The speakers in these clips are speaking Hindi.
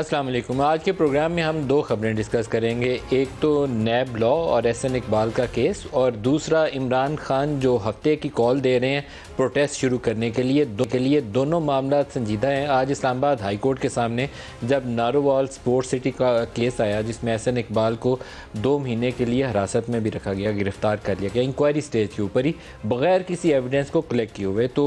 अस्सलाम वालेकुम आज के प्रोग्राम में हम दो खबरें डिस्कस करेंगे एक तो नैब लॉ और एन इकबाल का केस और दूसरा इमरान खान जो हफ्ते की कॉल दे रहे हैं प्रोटेस्ट शुरू करने के लिए दो के लिए दोनों मामला संजीदा हैं आज इस्लामाबाद हाईकोर्ट के सामने जब नारोवाल स्पोर्ट सिटी का केस आया जिसमें एहसन इकबाल को दो महीने के लिए हिरासत में भी रखा गया गिरफ्तार कर लिया गया इंक्वायरी स्टेज के ऊपर ही बगैर किसी एविडेंस को कलेक्ट किए हुए तो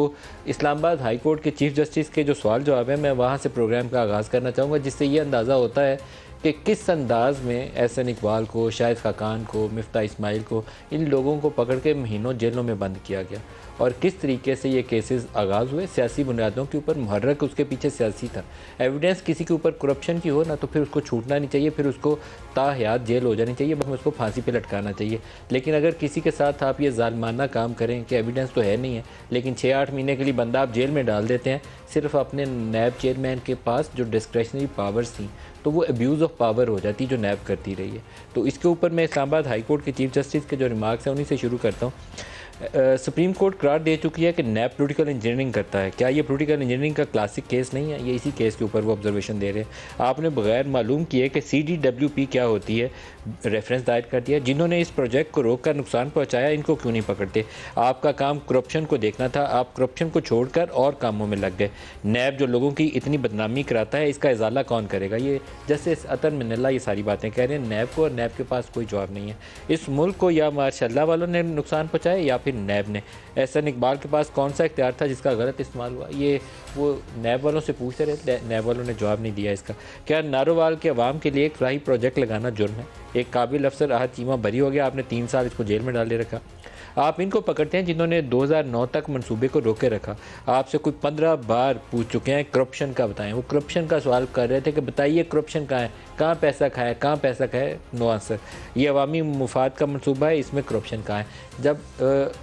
इस्लामाबाद हाईकोर्ट के चीफ जस्टिस के जो सवाल जवाब हैं मैं वहाँ से प्रोग्राम का आगाज़ करना चाहूँगा जिससे ये अंदाज़ा होता है कि किस अंदाज में एहसन इकबाल को शाहिद खाकान को मफ्ता इसमाइल को इन लोगों को पकड़ के महीनों जेलों में बंद किया गया और किस तरीके से ये केसेस आगाज़ हुए सियासी बुनियादों के ऊपर मुहर्रक उसके पीछे सियासी था एविडेंस किसी के ऊपर करप्शन की हो ना तो फिर उसको छूटना नहीं चाहिए फिर उसको ताहयात जेल हो जानी चाहिए बस उसको फांसी पर लटकाना चाहिए लेकिन अगर किसी के साथ आप ये जालमाना काम करें कि एविडेंस तो है नहीं है लेकिन छः आठ महीने के लिए बंदा आप जेल में डाल देते हैं सिर्फ अपने नैब चेयरमैन के पास जो डिस्क्रेशनरी पावर्स थी तो वो एब्यूज़ ऑफ पावर हो जाती जो नैब करती रही है तो इसके ऊपर मैं इस्लामाबाद हाईकोर्ट के चीफ जस्टिस के जो रिमार्क्स हैं उन्हीं से शुरू करता हूँ सुप्रीम कोर्ट करार दे चुकी है कि नैब पोलिटिकल इंजीनियरिंग करता है क्या ये पोलिटिकल इंजीनियरिंग का क्लासिक केस नहीं है ये इसी केस के ऊपर वो ऑब्जर्वेशन दे रहे हैं आपने बगैर मालूम किए कि सी डी डब्ल्यू पी क्या होती है रेफरेंस दायर कर दिया जिन्होंने इस प्रोजेक्ट को रोक कर नुकसान पहुँचाया इनको क्यों नहीं पकड़ते आपका काम करप्शन को देखना था आप करप्शन को कर और कामों में लग गए नैब जो लोगों की इतनी बदनामी कराता है इसका इजाला कौन करेगा ये जस्टिस अतन मिनल्ला ये सारी बातें कह रहे हैं नैब को और नैब के पास कोई जवाब नहीं है इस मुल्क को या माशाला वालों ने नुकसान पहुँचाया या फिर नैब ने एहसन इकबाल के पास कौन सा इख्तियार था जिसका गलत इस्तेमाल हुआ ये वो नैब वालों से पूछते रहे नैब वालों ने जवाब नहीं दिया इसका क्या नारोवाल के अवाम के लिए एक फ्लाही प्रोजेक्ट लगाना जुर्म है एक काबिल अफसर अहद चीमा बरी हो गया आपने तीन साल इसको जेल में डाले रखा आप इनको पकड़ते हैं जिन्होंने 2009 तक मंसूबे को रोके रखा आपसे कोई पंद्रह बार पूछ चुके हैं करप्शन का बताएं वो करप्शन का सवाल कर रहे थे कि बताइए करप्शन कहाँ है कहाँ पैसा खाया कहाँ पैसा खाया नो आंसर ये अवामी मुफाद का मनसूबा है इसमें करप्शन कहाँ है जब आ,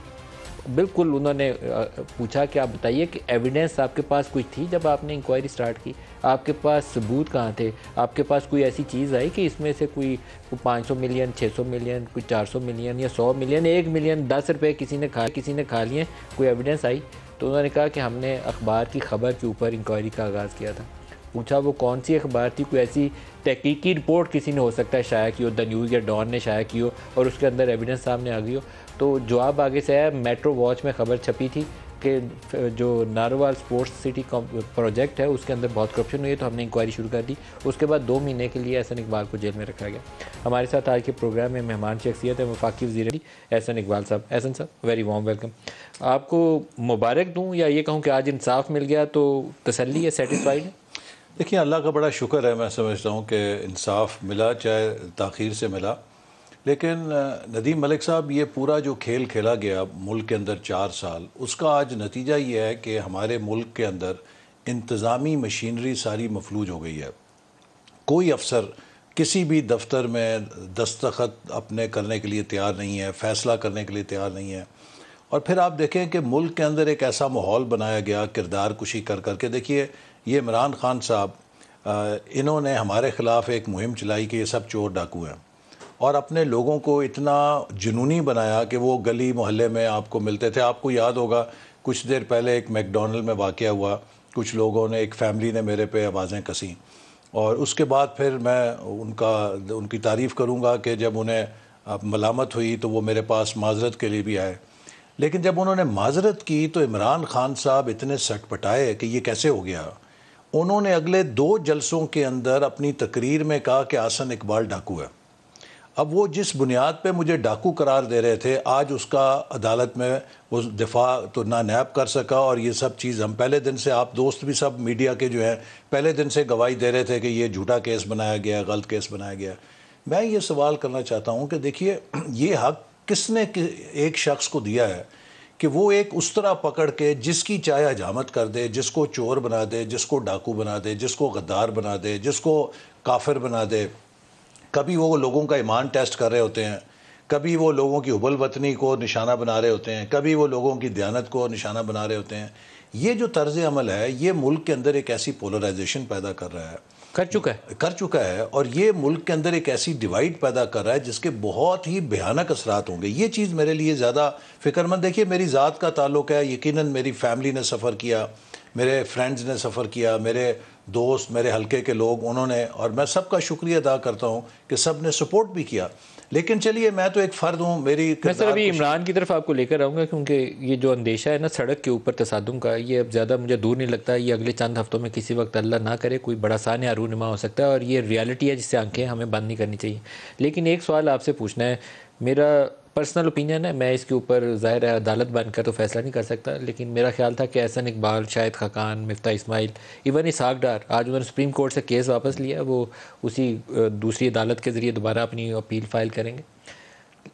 बिल्कुल उन्होंने पूछा कि आप बताइए कि एविडेंस आपके पास कुछ थी जब आपने इंक्वायरी स्टार्ट की आपके पास सबूत कहाँ थे आपके पास कोई ऐसी चीज़ आई कि इसमें से कोई पाँच सौ मिलियन छः सौ मिलियन कोई चार सौ मिलियन या सौ मिलियन एक मिलियन दस रुपये किसी ने खा किसी ने खा लिए कोई एविडेंस आई तो उन्होंने कहा कि हमने अखबार की खबर के ऊपर इंक्वायरी का आगाज़ किया था पूछा वो कौन सी अखबार थी कोई ऐसी तहकीकी रिपोर्ट किसी ने हो सकता है शाया की हो द न्यूज़ या डॉन ने शाया की हो और उसके अंदर एविडेंस सामने आ गई हो तो जवाब आगे से आया मेट्रो वॉच में खबर छपी थी कि जो नारोवाल स्पोर्ट्स सिटी प्रोजेक्ट है उसके अंदर बहुत करप्शन हुई है तो हमने इंक्वायरी शुरू कर दी उसके बाद दो महीने के लिए एहसन इकबाल को जेल में रखा गया हमारे साथ आज के प्रोग्राम में मेहमान शख्सियत है वफाकी अली एहसन इकबाल साहब एहसन साहब वेरी वार्म वेलकम आपको मुबारक दूँ या ये कहूँ कि आज इंसाफ मिल गया तो तसली है सेटिसफाइड है देखिए अल्लाह का बड़ा शुक्र है मैं समझता हूँ कि इंसाफ मिला चाहे तखीर से मिला लेकिन नदीम मलिक साहब ये पूरा जो खेल खेला गया मुल्क के अंदर चार साल उसका आज नतीजा ये है कि हमारे मुल्क के अंदर इंतज़ामी मशीनरी सारी मफलूज हो गई है कोई अफसर किसी भी दफ्तर में दस्तखत अपने करने के लिए तैयार नहीं है फ़ैसला करने के लिए तैयार नहीं है और फिर आप देखें कि मुल्क के अंदर एक ऐसा माहौल बनाया गया किरदार कुशी कर करके देखिए ये इमरान खान साहब इन्होंने हमारे ख़िलाफ़ एक मुहिम चलाई कि ये सब चोर डाकू हैं और अपने लोगों को इतना जुनूनी बनाया कि वो गली मोहल्ले में आपको मिलते थे आपको याद होगा कुछ देर पहले एक मैकडोनल्ड में वाक़ हुआ कुछ लोगों ने एक फ़ैमिली ने मेरे पे आवाज़ें कसी और उसके बाद फिर मैं उनका उनकी तारीफ़ करूँगा कि जब उन्हें मलामत हुई तो वो मेरे पास माजरत के लिए भी आए लेकिन जब उन्होंने माजरत की तो इमरान खान साहब इतने सटपटाए कि ये कैसे हो गया उन्होंने अगले दो जलसों के अंदर अपनी तकरीर में कहा कि आसन इकबाल डाकू है अब वो जिस बुनियाद पे मुझे डाकू करार दे रहे थे आज उसका अदालत में वो दिफा तो ना नैब कर सका और ये सब चीज़ हम पहले दिन से आप दोस्त भी सब मीडिया के जो हैं पहले दिन से गवाही दे रहे थे कि ये झूठा केस बनाया गया गलत केस बनाया गया मैं ये सवाल करना चाहता हूँ कि देखिए ये हक किसने कि एक शख्स को दिया है कि वो एक उस तरह पकड़ के जिसकी चाय हजामत कर दे जिसको चोर बना दे जिसको डाकू बना दे जिसको गद्दार बना दे जिसको काफिर बना दे कभी वो लोगों का ईमान टेस्ट कर रहे होते हैं कभी वो लोगों की उबल वतनी को निशाना बना रहे होते हैं कभी वो लोगों की दयानत को निशाना बना रहे होते हैं ये जो तर्ज अमल है ये मुल्क के अंदर एक ऐसी पोलराइजेशन पैदा कर रहा है कर चुका है कर चुका है और ये मुल्क के अंदर एक ऐसी डिवाइड पैदा कर रहा है जिसके बहुत ही भयानक असरात होंगे ये चीज़ मेरे लिए ज़्यादा फिक्रमंद देखिए मेरी ज़ात का ताल्लुक है यकीनन मेरी फैमिली ने सफ़र किया मेरे फ्रेंड्स ने सफ़र किया मेरे दोस्त मेरे हलके के लोग उन्होंने और मैं सबका शुक्रिया अदा करता हूँ कि सब ने सपोर्ट भी किया लेकिन चलिए मैं तो एक फ़र्द हूँ मेरी मैं सर अभी इमरान की तरफ आपको लेकर आऊँगा क्योंकि ये जो अंदेशा है ना सड़क के ऊपर तसादम का ये अब ज़्यादा मुझे दूर नहीं लगता ये अगले चंद हफ्तों में किसी वक्त अल्लाह ना करे कोई बड़ा सान या रूनुमा हो सकता है और ये रियलिटी है जिससे आंखें हमें बंद नहीं करनी चाहिए लेकिन एक सवाल आपसे पूछना है मेरा पर्सनल ओपिनियन है मैं इसके ऊपर ज़ाहिर है अदालत बनकर तो फैसला नहीं कर सकता लेकिन मेरा ख्याल था कि एहसन इकबाल शाहिद खकान मफ्ता इस्माइल इवन इसहाक डार आज उन्होंने सुप्रीम कोर्ट से केस वापस लिया वो उसी दूसरी अदालत के ज़रिए दोबारा अपनी अपील फ़ाइल करेंगे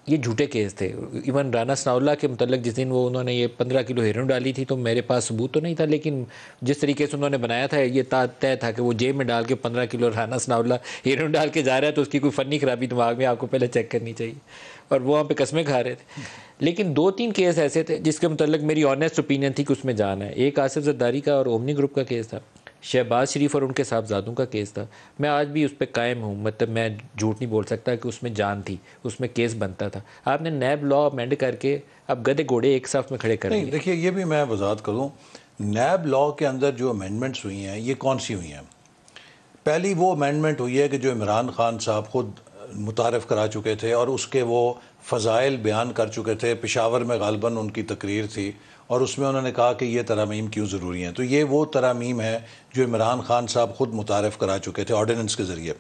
ये झूठे केस थे इवन राना सनाउल्ला के मतलब जिस दिन वो उन्होंने ये पंद्रह किलो हेरोइन डाली थी तो मेरे पास सबूत तो नहीं था लेकिन जिस तरीके से उन्होंने बनाया था ये तय था कि वो जेब में डाल के पंद्रह किलो राना सनाउल्ला हेरोइन डाल के जा रहा है तो उसकी कोई फ़नी खराबी दिमाग में आपको पहले चेक करनी चाहिए और वो वहाँ पर कस्में खा रहे थे लेकिन दो तीन केस ऐसे थे जिसके मतलब मेरी ऑनेस्ट ओपिनियन थी कि उसमें जाना है एक आसिफ जरदारी का और ओमनी ग्रुप का केस था शहबाज शरीफ और उनके साहबजादों का केस था मैं आज भी उस पर कायम हूँ मतलब मैं झूठ नहीं बोल सकता कि उसमें जान थी उसमें केस बनता था आपने नैब लॉ अमेंड करके अब गधे घोड़े एक साथ में खड़े कर नहीं देखिए ये भी मैं वजात करूँ नैब लॉ के अंदर जो अमेंडमेंट्स हुई हैं ये कौन सी हुई हैं पहली वो अमेंडमेंट हुई है कि जो इमरान खान साहब खुद मुतारफ़ करा चुके थे और उसके वो फ़ज़ाइल बयान कर चुके थे पिशावर में गालबन उनकी तकरीर थी और उसमें उन्होंने कहा कि ये तरामीम क्यों ज़रूरी हैं तो ये वो तरामीम है जो इमरान खान साहब ख़ुद मुतारफ़ करा चुके थे ऑर्डीनेंस के ज़रिए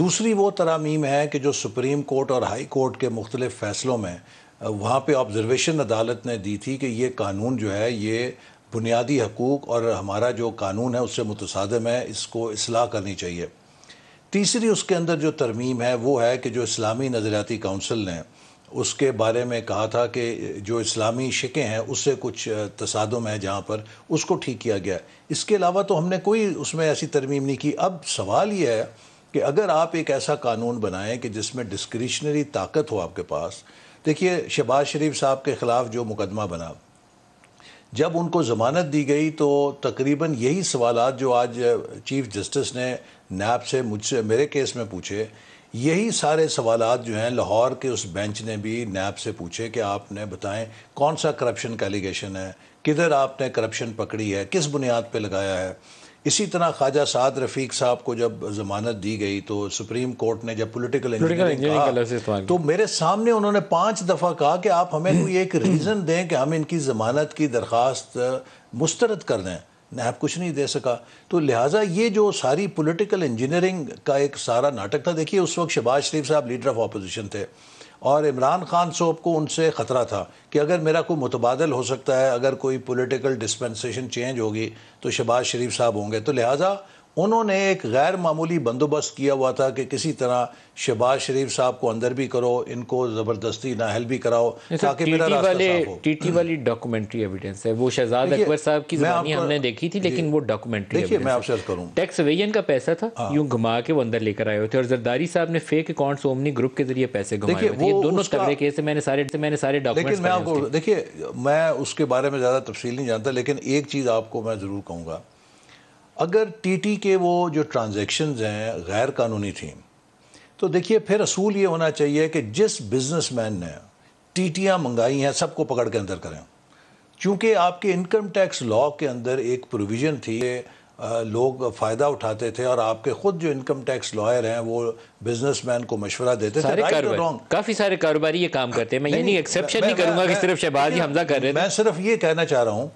दूसरी वो तरामीम है कि जो सुप्रीम कोर्ट और हाई कोर्ट के मुख्तलिफ़ फ़ैसलों में वहाँ पर ऑब्ज़रवेशन अदालत ने दी थी कि ये कानून जो है ये बुनियादी हकूक़ और हमारा जो कानून है उससे मुतसादम है इसको असलाह करनी चाहिए तीसरी उसके अंदर जो तरमीम है वो है कि जो इस्लामी नज़रियाती काउंसिल ने उसके बारे में कहा था कि जो इस्लामी शिकें हैं उससे कुछ तसादम है जहाँ पर उसको ठीक किया गया इसके अलावा तो हमने कोई उसमें ऐसी तरमीम नहीं की अब सवाल यह है कि अगर आप एक ऐसा कानून बनाएं कि जिसमें डिस्क्रिशनरी ताकत हो आपके पास देखिए शहबाज शरीफ साहब के ख़िलाफ़ जो मुकदमा बना जब उनको ज़मानत दी गई तो तकरीबन यही सवाल जो आज चीफ़ जस्टिस ने नैब से मुझसे मेरे केस में पूछे यही सारे सवाल जो हैं लाहौर के उस बेंच ने भी नैब से पूछे कि आपने बताएं कौन सा करप्शन का एलिगेशन है किधर आपने करप्शन पकड़ी है किस बुनियाद पर लगाया है इसी तरह ख्वाजा साद रफीक साहब को जब जमानत दी गई तो सुप्रीम कोर्ट ने जब पॉलिटिकल इंजीनियरिंग तो मेरे सामने उन्होंने पांच दफ़ा कहा कि आप हमें कोई एक रीज़न दें कि हम इनकी ज़मानत की दरख्वास्त मुस्तरद कर दें नैब कुछ नहीं दे सका तो लिहाजा ये जो सारी पॉलिटिकल इंजीनियरिंग का एक सारा नाटक था देखिए उस वक्त शहबाज शरीफ साहब लीडर ऑफ अपोजिशन थे और इमरान खान साहब को उनसे ख़तरा था कि अगर मेरा कोई मुतबादल हो सकता है अगर कोई पॉलिटिकल डिस्पेंसेशन चेंज होगी तो शहबाज शरीफ साहब होंगे तो लिहाजा उन्होंने एक गैर मामूली बंदोबस्त किया हुआ था कि किसी तरह शहबाज शरीफ साहब को अंदर भी करो इनको ज़बरदस्ती नाहल भी कराओ तो ताकि मेरा वाले टीटी वाली डॉक्यूमेंट्री एविडेंस है वो शहजाद अकबर साहब की जबानी हमने देखी थी लेकिन वो डॉक्यूमेंट्री देखिए मैं आपसे करूँ टैक्स वेयन का पैसा था हाँ। यूं घुमा के वो अंदर लेकर आए थे और जरदारी साहब ने फेक अकाउंट ओमनी ग्रुप के जरिए पैसे देखिए वो दोनों तगड़े केस मैंने सारे मैंने सारे डॉक्यूमेंट मैं आपको देखिए मैं उसके बारे में ज़्यादा तफसील नहीं जानता लेकिन एक चीज़ आपको मैं ज़रूर कहूँगा अगर टीटी के वो जो ट्रांजेक्शन हैं गैर कानूनी थी तो देखिए फिर असूल ये होना चाहिए कि जिस बिजनेसमैन ने टियाँ मंगाई हैं सबको पकड़ के अंदर करें चूँकि आपके इनकम टैक्स लॉ के अंदर एक प्रोविज़न थी लोग फ़ायदा उठाते थे और आपके खुद जो इनकम टैक्स लॉयर हैं वो बिजनेसमैन को मशवरा देते थे काफ़ी सारे कारोबारी ये काम करते हैं मैं ये नहीं एक्सेप्शन नहीं करूँगा कि सिर्फ शहबाज ही हमजा कर रहे मैं सिर्फ ये कहना चाह रहा हूँ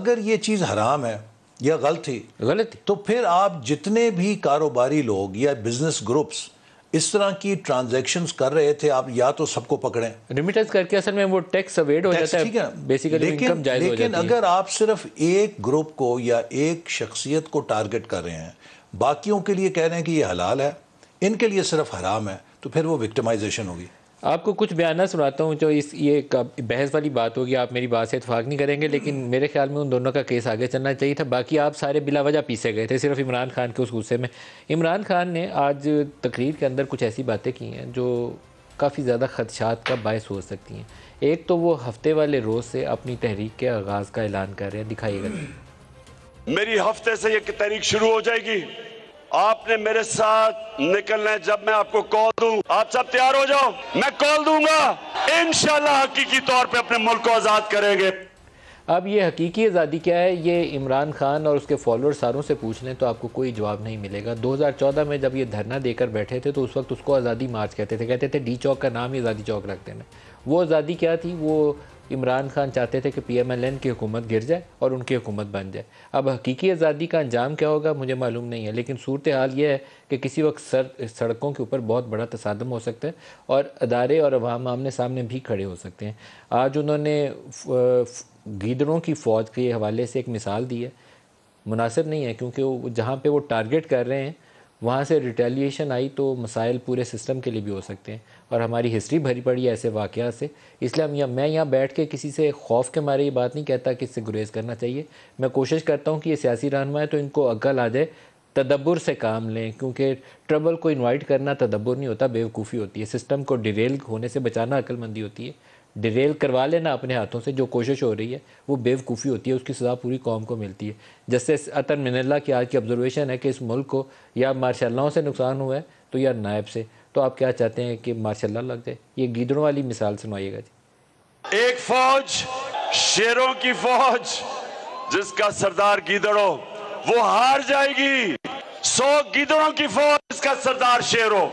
अगर ये चीज़ हराम है या गलत थी गलत थी तो फिर आप जितने भी कारोबारी लोग या बिजनेस ग्रुप्स इस तरह की ट्रांजेक्शन कर रहे थे आप या तो सबको पकड़े रिमिटेंस करके असल में वो टैक्स अवेड हो जाता है बेसिकली लेकिन, लेकिन अगर आप सिर्फ एक ग्रुप को या एक शख्सियत को टारगेट कर रहे हैं बाकियों के लिए कह रहे हैं कि ये हलाल है इनके लिए सिर्फ हराम है तो फिर वो विक्टिमाइजेशन होगी आपको कुछ बयान सुनाता हूँ जो इस ये बहस वाली बात होगी आप मेरी बात से इतफाक़ नहीं करेंगे लेकिन मेरे ख्याल में उन दोनों का केस आगे चलना चाहिए था बाकी आप सारे बिला वजह पीसे गए थे सिर्फ इमरान खान के उस गुस्से में इमरान खान ने आज तकरीर के अंदर कुछ ऐसी बातें की हैं जो काफ़ी ज़्यादा खदशात का बायस हो सकती हैं एक तो वो हफ्ते वाले रोज़ से अपनी तहरीक के आगाज़ का ऐलान कर रहे हैं दिखाइएगा मेरी हफ्ते से ये तहरीक शुरू हो जाएगी आपने मेरे साथ निकलना जब मैं आपको कॉल दूं आप सब तैयार हो जाओ मैं कॉल दूंगा इनशाला हकीकी तौर पर अपने मुल्क को आज़ाद करेंगे अब ये हकीकी आज़ादी क्या है ये इमरान खान और उसके फॉलोअर सारों से पूछ लें तो आपको कोई जवाब नहीं मिलेगा 2014 में जब ये धरना देकर बैठे थे तो उस वक्त उसको आज़ादी मार्च कहते थे कहते थे डी चौक का नाम ही आज़ादी चौक रख देना वो आज़ादी क्या थी वो इमरान खान चाहते थे कि पी एम एल एन की हुकूमत गिर जाए और उनकी हुकूमत बन जाए अब हकीकी आज़ादी का अंजाम क्या होगा मुझे मालूम नहीं है लेकिन सूरत हाल यह है कि किसी वक्त सर सड़कों के ऊपर बहुत बड़ा तसादम हो सकता है और अदारे और अवाम आमने सामने भी खड़े हो सकते हैं आज उन्होंने गीदड़ों की फ़ौज के हवाले से एक मिसाल दी है मुनासिब नहीं है क्योंकि वो जहाँ पर वो टारगेट कर रहे हैं वहाँ से रिटेलिएशन आई तो मसाइल पूरे सिस्टम के लिए भी हो सकते हैं और हमारी हिस्ट्री भरी पड़ी है ऐसे वाक़ से इसलिए हम यहाँ मैं यहाँ बैठ के किसी से खौफ के मारे ये बात नहीं कहता कि इससे गुरेज़ करना चाहिए मैं कोशिश करता हूँ कि ये सियासी रहनमा है तो इनको अक्ल आ जाए तदब्बर से काम लें क्योंकि ट्रबल को इन्वाइट करना तदब्बर नहीं होता बेवकूफ़ी होती है सिस्टम को डिरेल होने से बचाना अक्लमंदी होती है डिरेल करवा लेना अपने हाथों से जो कोशिश हो रही है वो बेवकूफ़ी होती है उसकी सज़ा पूरी कौम को मिलती है जस्टिस अतर मिनल्ला की आज की ऑब्जर्वेशन है कि इस मुल्क को या मार्शालाओं से नुकसान हुआ है तो या नायब से तो आप क्या चाहते हैं कि मार्शाला लग जाए ये गीदड़ों वाली मिसाल सुनाइएगा जी एक फौज शेरों की फौज जिसका सरदार गीदड़ो वो हार जाएगी सौ गीदड़ों की फौज जिसका सरदार शेरों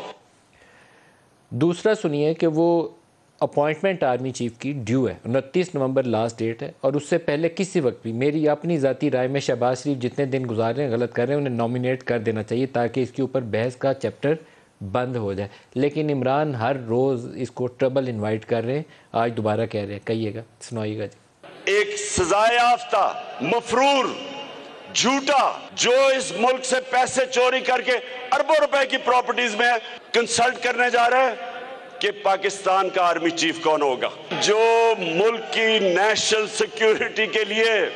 दूसरा सुनिए कि वो अपॉइंटमेंट आर्मी चीफ की ड्यू है उनतीस नवंबर लास्ट डेट है और उससे पहले किसी वक्त भी मेरी अपनी ज़ाती राय में शहबाज शरीफ जितने दिन गुजार रहे हैं गलत कर रहे हैं उन्हें नॉमिनेट कर देना चाहिए ताकि इसके ऊपर बहस का चैप्टर बंद हो जाए लेकिन इमरान हर रोज़ इसको ट्रबल इन्वाइट कर रहे हैं आज दोबारा कह रहे हैं कहिएगा सुनाइएगा जी एक सजाए आफ्ता मफरूर झूठा जो इस मुल्क से पैसे चोरी करके अरबों रुपए की प्रॉपर्टीज में कंसल्ट करने जा रहा है કે પાકિસ્તાન કા આર્મી ચીફ કોન હોગા જો મુલક કી નેશનલ સિક્યુરિટી કે લિયે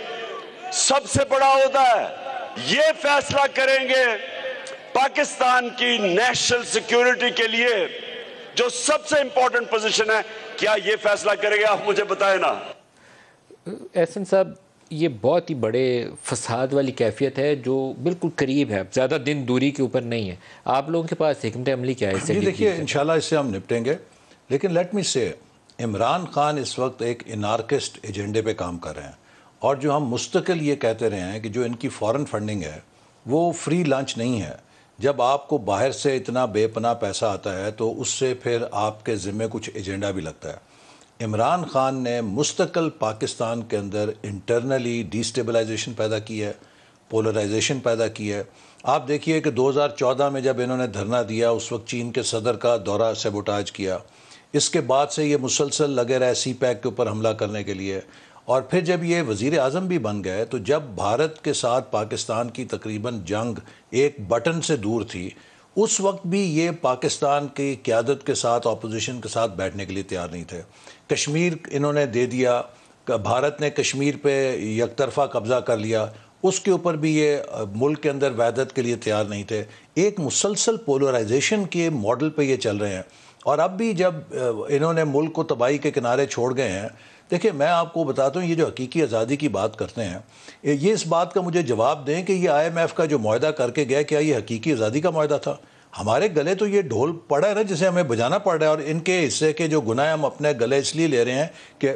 સબસે બડા હોતા હૈ યે ફેસલા કરેંગે પાકિસ્તાન કી નેશનલ સિક્યુરિટી કે લિયે જો સબસે ઇમ્પોર્ટન્ટ પોઝિશન હૈ ક્યા યે ફેસલા કરેગા મુજે બતાય ના અહેસન સાબ ये बहुत ही बड़े फसाद वाली कैफियत है जो बिल्कुल करीब है ज़्यादा दिन दूरी के ऊपर नहीं है आप लोगों के पास हमत अमली क्या है देखिए इन इससे हम निपटेंगे लेकिन लेट मी से इमरान खान इस वक्त एक इनार्किस्ट एजेंडे पे काम कर रहे हैं और जो हम मुस्तकिल ये कहते रहे हैं कि जो इनकी फॉरेन फंडिंग है वो फ्री लंच नहीं है जब आपको बाहर से इतना बेपना पैसा आता है तो उससे फिर आपके ज़िम्मे कुछ एजेंडा भी लगता है इमरान खान ने मुस्तकल पाकिस्तान के अंदर इंटरनली डिस्टेबलाइजेशन पैदा की है पोलराइजेशन पैदा की है आप देखिए कि 2014 में जब इन्होंने धरना दिया उस वक्त चीन के सदर का दौरा सेबोटाज किया इसके बाद से ये मुसलसल लगे रहे सी पैक के ऊपर हमला करने के लिए और फिर जब ये वज़ी अजम भी बन गए तो जब भारत के साथ पाकिस्तान की तकरीबन जंग एक बटन से दूर थी उस वक्त भी ये पाकिस्तान की क्यादत के साथ अपोजिशन के साथ बैठने के लिए तैयार नहीं थे कश्मीर इन्होंने दे दिया भारत ने कश्मीर पे यकतरफा कब्ज़ा कर लिया उसके ऊपर भी ये मुल्क के अंदर वैदत के लिए तैयार नहीं थे एक मुसलसल पोलराइजेशन के मॉडल पे ये चल रहे हैं और अब भी जब इन्होंने मुल्क को तबाही के किनारे छोड़ गए हैं देखिए मैं आपको बताता हूँ ये जो हकीकी आज़ादी की बात करते हैं ये इस बात का मुझे जवाब दें कि ये आईएमएफ का जो माहा करके गया क्या ये हकीकी आज़ादी का माहा था हमारे गले तो ये ढोल पड़ा है ना जिसे हमें बजाना पड़ रहा है और इनके हिस्से के जो गुनाह हम अपने गले इसलिए ले रहे हैं कि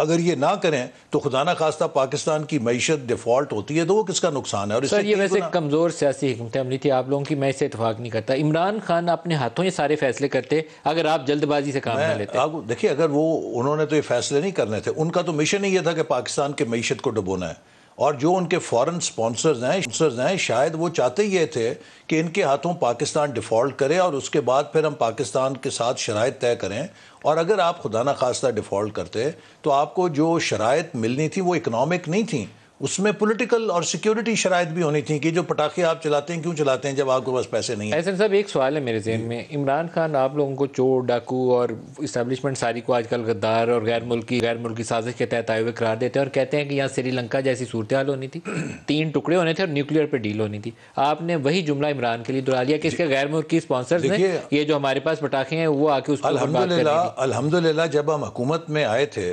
अगर ये ना करें तो खुदा ना खास्ता पाकिस्तान की मीशत डिफॉल्ट होती है तो वो किसका नुकसान है और सर ये वैसे कमज़ोर सियासी हमत अमली थी आप लोगों की मैं इसे इतफाक नहीं करता इमरान खान अपने हाथों ये सारे फैसले करते अगर आप जल्दबाजी से काम ना लेते आप देखिए अगर वो उन्होंने तो ये फैसले नहीं करने थे उनका तो मिशन ही ये था कि पाकिस्तान के मीशत को डुबोना है और जो उनके फॉरेन स्पॉन्सर्स हैं स्पॉन्सर्स हैं शायद वो चाहते ये थे कि इनके हाथों पाकिस्तान डिफ़ॉल्ट करे और उसके बाद फिर हम पाकिस्तान के साथ शराय तय करें और अगर आप खुदा न खास्ता डिफ़ॉल्ट करते तो आपको जो शराय मिलनी थी वो इकनॉमिक नहीं थी उसमें पॉलिटिकल और सिक्योरिटी शराय भी होनी थी कि जो पटाखे आप चलाते हैं क्यों चलाते हैं जब आपके पास पैसे नहीं ऐसा साहब एक सवाल है मेरे जहन में इमरान खान आप लोगों को चोर डाकू और इस्टेब्लिशमेंट सारी को आजकल गद्दार और गैर मुल्की गैर मुल्की साजिश के तहत आए हुए करार देते हैं और कहते हैं कि यहाँ श्रीलंका जैसी सूरत हाल होनी थी तीन टुकड़े होने थे और न्यूक्लियर पर डील होनी थी आपने वही जुमला इमरान के लिए दोहरा लिया कि इसके गैर मुल्की स्पॉन्सर ये जो हमारे पास पटाखे हैं वो आके उसको अलहमदिल्ला जब हम हुकूमत में आए थे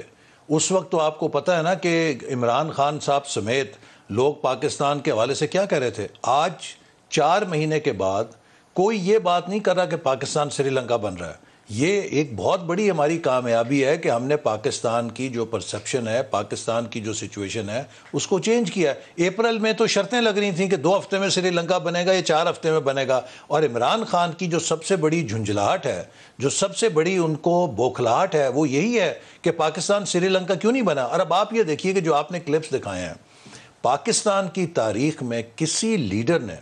उस वक्त तो आपको पता है ना कि इमरान खान साहब समेत लोग पाकिस्तान के हवाले से क्या कह रहे थे आज चार महीने के बाद कोई ये बात नहीं कर रहा कि पाकिस्तान श्रीलंका बन रहा है ये एक बहुत बड़ी हमारी कामयाबी है कि हमने पाकिस्तान की जो परसेप्शन है पाकिस्तान की जो सिचुएशन है उसको चेंज किया है अप्रैल में तो शर्तें लग रही थी कि दो हफ्ते में श्रीलंका बनेगा या चार हफ्ते में बनेगा और इमरान खान की जो सबसे बड़ी झुंझलाहट है जो सबसे बड़ी उनको बौखलाहट है वो यही है कि पाकिस्तान श्रीलंका क्यों नहीं बना और अब आप ये देखिए कि जो आपने क्लिप्स दिखाए हैं पाकिस्तान की तारीख में किसी लीडर ने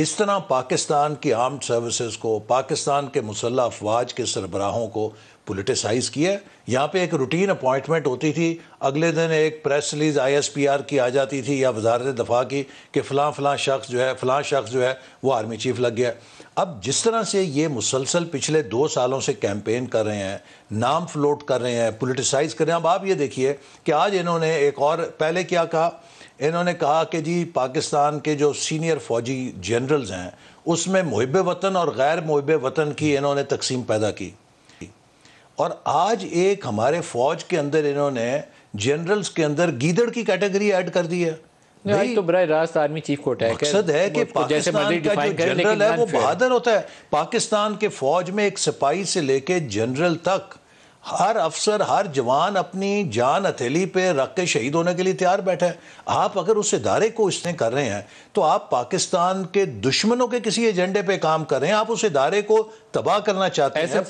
इस तरह पाकिस्तान की आर्म्ड सर्विसेज को पाकिस्तान के मुसल्ह अफवाज के सरबराहों को पोलिटिसाइज़ किया यहाँ पे एक रूटीन अपॉइंटमेंट होती थी अगले दिन एक प्रेस रिलीज आईएसपीआर की आ जाती थी या वजारत दफा की कि फ़लाँ फ़लाँ शख्स जो है फ़लाँ शख्स जो है वो आर्मी चीफ लग गया अब जिस तरह से ये मुसलसल पिछले दो सालों से कैंपेन कर रहे हैं नाम फ्लोट कर रहे हैं पोलिटिसाइज़ कर रहे हैं अब आप ये देखिए कि आज इन्होंने एक और पहले क्या कहा इन्होंने कहा कि जी पाकिस्तान के जो सीनियर फौजी जनरल्स हैं उसमें मुहब वतन और गैर मुहब वतन की इन्होंने तकसीम पैदा की और आज एक हमारे फौज के अंदर इन्होंने जनरल्स के अंदर गीदड़ की कैटेगरी ऐड कर दी है तो रास्त आर्मी चीफ को मकसद है कि पाकिस्तान का जो जनरल है वो बहादुर होता है पाकिस्तान के फौज में एक सिपाही से लेके जनरल तक हर अफसर हर जवान अपनी जान हथेली पे रख के शहीद होने के लिए तैयार बैठा है आप अगर उस इदारे को इसने कर रहे हैं तो आप पाकिस्तान के दुश्मनों के किसी एजेंडे पे काम कर रहे हैं आप उस इदारे को तबाह करना चाहते हैं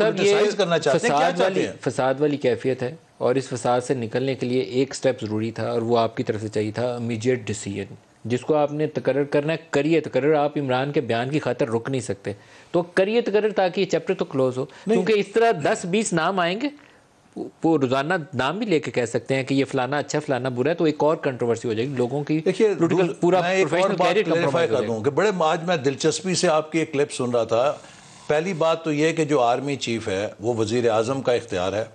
करना चाहते हैं हैं फसाद वाली कैफियत है और इस फसाद से निकलने के लिए एक स्टेप ज़रूरी था और वो आपकी तरफ से चाहिए था इमीजिएट डिसीजन जिसको आपने तकरर करना है करिए तकरर आप इमरान के बयान की खातर रुक नहीं सकते तो करिए तकरर ताकि ये चैप्टर तो क्लोज हो क्योंकि इस तरह दस बीस नाम आएंगे वो रोजाना नाम भी लेके कह सकते हैं कि ये फलाना अच्छा फलाना बुरा है तो एक और कंट्रोवर्सी हो जाएगी लोगों की पूरा कर दूँ कि बड़े आज मैं दिलचस्पी से आपकी एक क्लिप सुन रहा था पहली बात तो ये कि जो आर्मी चीफ है वो वजीर अजम का इख्तियार है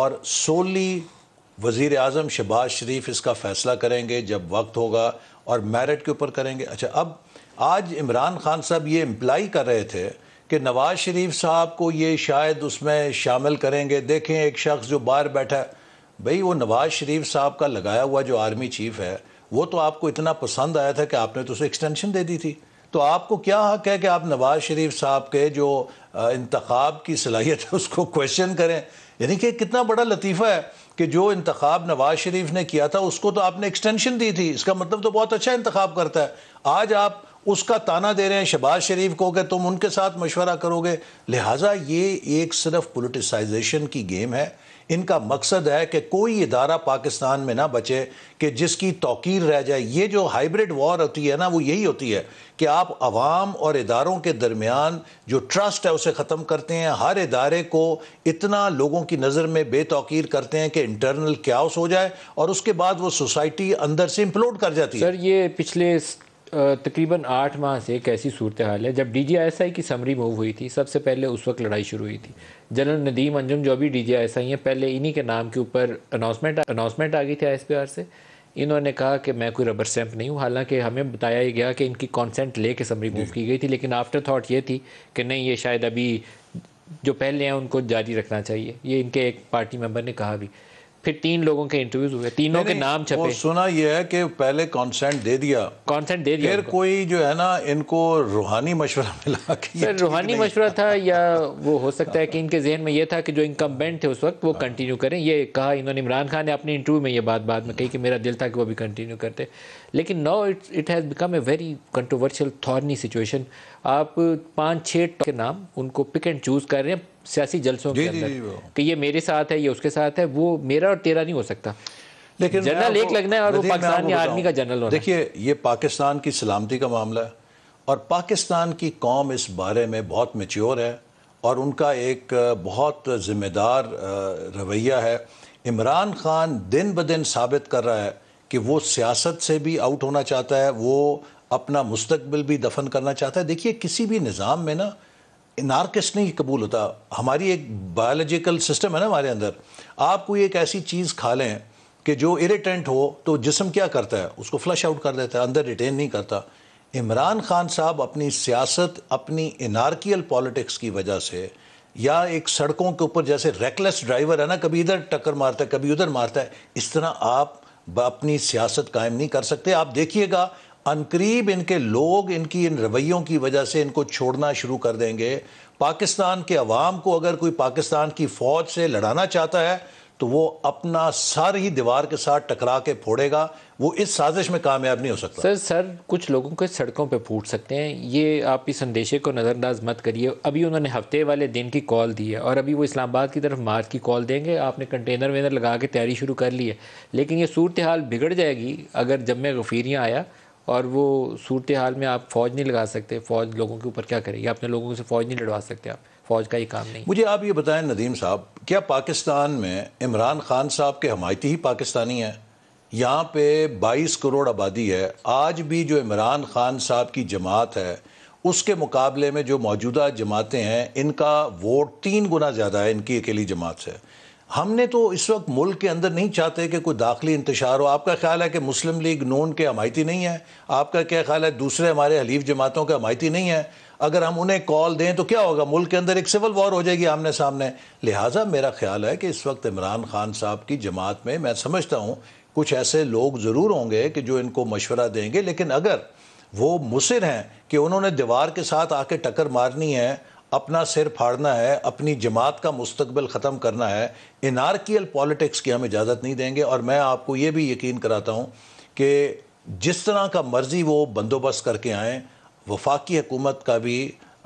और सोली वजीर अजम शहबाज शरीफ इसका फ़ैसला करेंगे जब वक्त होगा और मेरिट के ऊपर करेंगे अच्छा अब आज इमरान खान साहब ये इम्प्लाई कर रहे थे कि नवाज शरीफ साहब को ये शायद उसमें शामिल करेंगे देखें एक शख्स जो बाहर बैठा है भाई वो नवाज शरीफ साहब का लगाया हुआ जो आर्मी चीफ है वो तो आपको इतना पसंद आया था कि आपने तो उसे एक्सटेंशन दे दी थी तो आपको क्या हक है कि आप नवाज शरीफ साहब के जो इंतखब की सलाहियत है उसको क्वेश्चन करें यानी कि कितना बड़ा लतीफ़ा है कि जो इंतखब नवाज शरीफ ने किया था उसको तो आपने एक्सटेंशन दी थी इसका मतलब तो बहुत अच्छा इंतखब करता है आज आप उसका ताना दे रहे हैं शहबाज शरीफ को कि तुम उनके साथ मशवरा करोगे लिहाजा ये एक सिर्फ पोलिटिसाइजेशन की गेम है इनका मकसद है कि कोई इदारा पाकिस्तान में ना बचे कि जिसकी तोकीर रह जाए ये जो हाइब्रिड वॉर होती है ना वो यही होती है कि आप आवाम और इदारों के दरमियान जो ट्रस्ट है उसे ख़त्म करते हैं हर इदारे को इतना लोगों की नज़र में बेतौकीर करते हैं कि इंटरनल क्या हो जाए और उसके बाद वो सोसाइटी अंदर से इम्प्लोड कर जाती है सर ये पिछले तकरीबन आठ माह से एक ऐसी सूरत हाल है जब डी जी एस आई की समरी मूव हुई थी सबसे पहले उस वक्त लड़ाई शुरू हुई थी जनरल नदीम अंजुम जो भी डी जी एस आई हैं पहले इन्हीं के नाम के ऊपर अनाउंसमेंट अनाउंसमेंट आ गई थी आई एस पी आर से इन्होंने कहा कि मैं कोई रबर स्टैंप नहीं हूँ हालांकि हमें बताया गया कि इनकी कॉन्सेंट ले के समरी मूव की गई थी लेकिन आफ्टर थाट ये थी कि नहीं ये शायद अभी जो पहले हैं उनको जारी रखना चाहिए ये इनके एक पार्टी मेम्बर ने कहा भी फिर तीन लोगों के इंटरव्यूज हुए तीनों के नाम छपे सुना यह है कि पहले कॉन्सेंट दे दिया कॉन्सेंट दे दिया फिर कोई जो है ना इनको रूहानी मशवरा मिला सर रूहानी मशवरा था या वो हो सकता है हाँ। कि इनके जहन में ये था कि जो इनकम्बेंट थे उस वक्त वो कंटिन्यू हाँ। करें ये कहा इन्होंने इमरान खान ने अपने इंटरव्यू में ये बात बाद में कही कि मेरा दिल था कि वो भी कंटिन्यू करते लेकिन now it it has become a very controversial thorny situation आप पाँच छः के नाम उनको पिक एंड चूज़ कर रहे हैं सियासी जलसों के अंदर कि ये मेरे साथ है ये उसके साथ है वो मेरा और तेरा नहीं हो सकता लेकिन जनरल एक लगना है और वो पाकिस्तानी आर्मी का जनरल होना देखिए ये पाकिस्तान की सलामती का मामला है और पाकिस्तान की कौम इस बारे में बहुत मेच्योर है और उनका एक बहुत ज़िम्मेदार रवैया है इमरान खान दिन ब दिन साबित कर रहा है कि वो सियासत से भी आउट होना चाहता है वो अपना मुस्तबिल भी दफन करना चाहता है देखिए किसी भी निज़ाम में ना नार्किस्ट नहीं कबूल होता हमारी एक बायोलॉजिकल सिस्टम है ना हमारे अंदर आप कोई एक ऐसी चीज़ खा लें कि जो इरेटेंट हो तो जिसम क्या करता है उसको फ्लश आउट कर देता है अंदर रिटेन नहीं करता इमरान खान साहब अपनी सियासत अपनी इनारकियल पॉलिटिक्स की वजह से या एक सड़कों के ऊपर जैसे रेकलेस ड्राइवर है ना कभी इधर टक्कर मारता है कभी उधर मारता है इस तरह आप अपनी सियासत कायम नहीं कर सकते आप देखिएगा अनकरीब इनके लोग इनकी इन रवैयों की वजह से इनको छोड़ना शुरू कर देंगे पाकिस्तान के अवाम को अगर कोई पाकिस्तान की फ़ौज से लड़ाना चाहता है तो वो अपना सर ही दीवार के साथ टकरा के फोड़ेगा वो इस साजिश में कामयाब नहीं हो सकता सर सर कुछ लोगों के सड़कों पे फूट सकते हैं ये आप इस संदेशे को नज़रअंदाज मत करिए अभी उन्होंने हफ्ते वाले दिन की कॉल दी है और अभी वो इस्लामाबाद की तरफ मार्च की कॉल देंगे आपने कंटेनर वेनर लगा के तैयारी शुरू कर ली है लेकिन ये सूरत हाल बिगड़ जाएगी अगर जब मैं गफीरियाँ आया और वो सूरत हाल में आप फौज नहीं लगा सकते फौज लोगों के ऊपर क्या करेगी अपने लोगों से फौज नहीं लड़वा सकते आप फौज का ही काम नहीं मुझे आप ये बताएं नदीम साहब क्या पाकिस्तान में इमरान खान साहब के हमायती ही पाकिस्तानी हैं यहाँ पे 22 करोड़ आबादी है आज भी जो इमरान खान साहब की जमात है उसके मुकाबले में जो मौजूदा जमातें हैं इनका वोट तीन गुना ज़्यादा है इनकी अकेली जमात से हमने तो इस वक्त मुल्क के अंदर नहीं चाहते कि कोई दाखिली इंतशार हो आपका ख्याल है कि मुस्लिम लीग नून के हमायती नहीं है आपका क्या ख्याल है दूसरे हमारे हलीफ जमातों के हमायती नहीं है अगर हम उन्हें कॉल दें तो क्या होगा मुल्क के अंदर एक सिविल वॉर हो जाएगी आमने सामने लिहाजा मेरा ख्याल है कि इस वक्त इमरान खान साहब की जमात में मैं समझता हूँ कुछ ऐसे लोग ज़रूर होंगे कि जो इनको मशवरा देंगे लेकिन अगर वो मुसर हैं कि उन्होंने दीवार के साथ आके टक्कर मारनी है अपना सिर फाड़ना है अपनी जमात का मुस्तबिल ख़त्म करना है इनारकियल पॉलिटिक्स की हम इजाज़त नहीं देंगे और मैं आपको ये भी यकीन कराता हूँ कि जिस तरह का मर्ज़ी वो बंदोबस्त करके आएँ वफाकी हकूमत का भी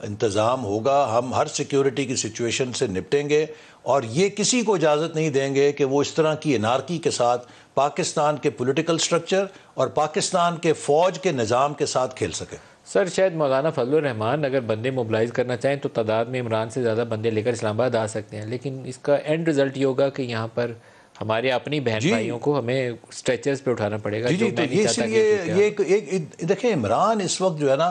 इंतज़ाम होगा हम हर सिक्योरिटी की सिचुएशन से निपटेंगे और ये किसी को इजाज़त नहीं देंगे कि वो इस तरह की इनारकी के साथ पाकिस्तान के पॉलिटिकल स्ट्रक्चर और पाकिस्तान के फ़ौज के निज़ाम के साथ खेल सकें सर शायद मौलाना रहमान अगर बंदे मोबलाइज करना चाहें तो तादाद में इमरान से ज़्यादा बंदे लेकर इस्लामाबाद आ सकते हैं लेकिन इसका एंड रिज़ल्ट ये होगा कि यहाँ पर हमारे अपनी बहन भाइयों को हमें स्ट्रेचर्स पे उठाना पड़ेगा जी जी तो ये इसलिए ये एक देखिए इमरान इस वक्त जो है ना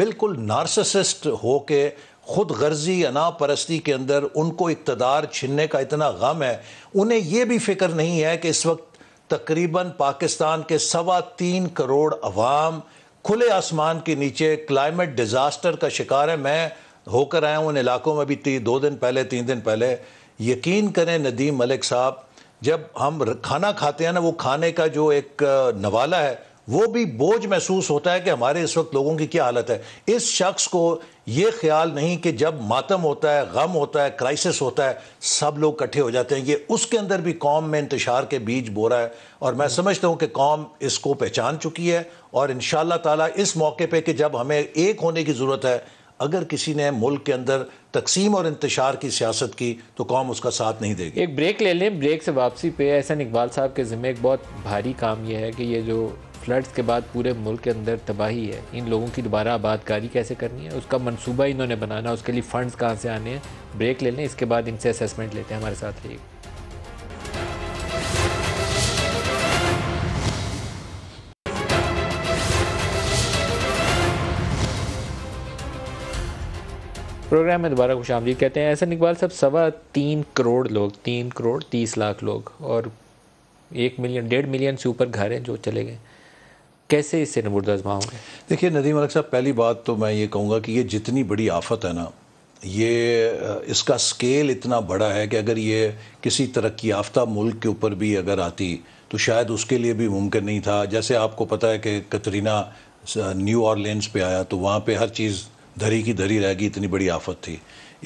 बिल्कुल नार्ससिस्ट हो के खुद गर्जी अना परस्ती के अंदर उनको इकतदार छीनने का इतना गम है उन्हें यह भी फिक्र नहीं है कि इस वक्त तकरीबन पाकिस्तान के सवा तीन करोड़ अवाम खुले आसमान के नीचे क्लाइमेट डिज़ास्टर का शिकार है मैं होकर आया हूँ उन इलाकों में भी दो दिन पहले तीन दिन पहले यकीन करें नदीम मलिक साहब जब हम खाना खाते हैं ना वो खाने का जो एक नवाला है वो भी बोझ महसूस होता है कि हमारे इस वक्त लोगों की क्या हालत है इस शख्स को ये ख्याल नहीं कि जब मातम होता है गम होता है क्राइसिस होता है सब लोग इकट्ठे हो जाते हैं ये उसके अंदर भी कौम में इंतशार के बीज रहा है और मैं समझता हूँ कि कौम इसको पहचान चुकी है और इन ताला इस मौके पर कि जब हमें एक होने की ज़रूरत है अगर किसी ने मुल्क के अंदर तकसीम और इंतशार की सियासत की तो कौम उसका साथ नहीं देगी एक ब्रेक ले लें ब्रेक से वापसी पे एहसन इकबाल साहब के ज़िम्मे एक बहुत भारी काम यह है कि ये जो फ्लड्स के बाद पूरे मुल्क के अंदर तबाही है इन लोगों की दोबारा आबादकारी कैसे करनी है उसका मनसूबा इन्होंने बनाना उसके लिए फ़ंड्स कहाँ से आने हैं ब्रेक ले लें इसके बाद इनसे असेसमेंट लेते हैं हमारे साथ रहिएगा प्रोग्राम में दोबारा खुश आमदी कहते हैं ऐसा इकबाल साहब सवा तीन करोड़ लोग तीन करोड़ तीस लाख लोग और एक मिलियन डेढ़ मिलियन से ऊपर घर हैं जो चले गए कैसे इससे नबरदा होंगे देखिए नदीम मलिक साहब पहली बात तो मैं ये कहूँगा कि ये जितनी बड़ी आफत है ना ये इसका स्केल इतना बड़ा है कि अगर ये किसी तरक्की याफ्ता मुल्क के ऊपर भी अगर आती तो शायद उसके लिए भी मुमकिन नहीं था जैसे आपको पता है कि कतरीना न्यू ऑरलैंड पे आया तो वहाँ पे हर चीज़ धरी की धरी रहेगी इतनी बड़ी आफत थी